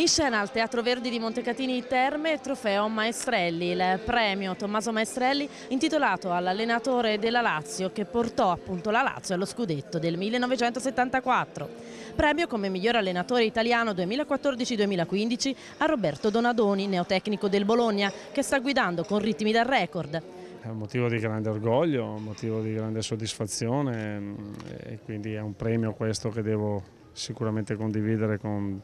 In scena al Teatro Verdi di Montecatini Terme, trofeo Maestrelli, il premio Tommaso Maestrelli intitolato all'allenatore della Lazio che portò appunto la Lazio allo scudetto del 1974. Premio come miglior allenatore italiano 2014-2015 a Roberto Donadoni, neotecnico del Bologna, che sta guidando con ritmi da record. È un motivo di grande orgoglio, un motivo di grande soddisfazione mm, e quindi è un premio questo che devo sicuramente condividere con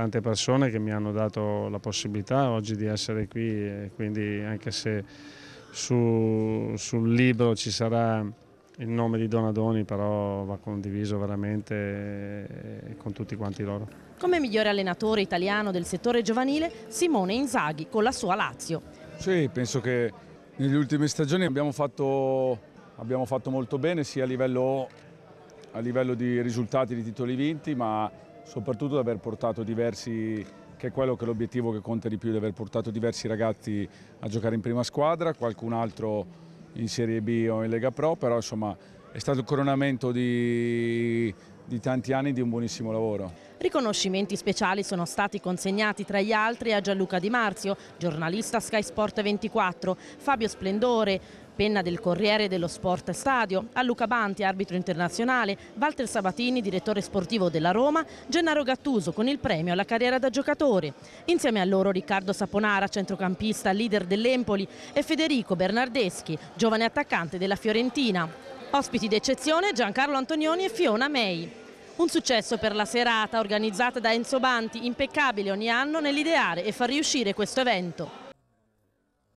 tante persone che mi hanno dato la possibilità oggi di essere qui e quindi anche se su, sul libro ci sarà il nome di Donadoni però va condiviso veramente eh, con tutti quanti loro. Come migliore allenatore italiano del settore giovanile Simone Inzaghi con la sua Lazio. Sì, penso che negli ultimi stagioni abbiamo fatto, abbiamo fatto molto bene sia a livello, a livello di risultati di titoli vinti ma soprattutto di aver portato diversi che è quello che è l'obiettivo che conta di più, di aver portato diversi ragazzi a giocare in prima squadra, qualcun altro in Serie B o in Lega Pro, però insomma è stato il coronamento di, di tanti anni di un buonissimo lavoro. Riconoscimenti speciali sono stati consegnati tra gli altri a Gianluca Di Marzio, giornalista Sky Sport 24, Fabio Splendore, penna del Corriere dello Sport Stadio, a Luca Banti, arbitro internazionale, Walter Sabatini, direttore sportivo della Roma, Gennaro Gattuso con il premio alla carriera da giocatore. Insieme a loro Riccardo Saponara, centrocampista, leader dell'Empoli, e Federico Bernardeschi, giovane attaccante della Fiorentina. Ospiti d'eccezione Giancarlo Antonioni e Fiona May. Un successo per la serata organizzata da Enzo Banti, impeccabile ogni anno nell'ideare e far riuscire questo evento.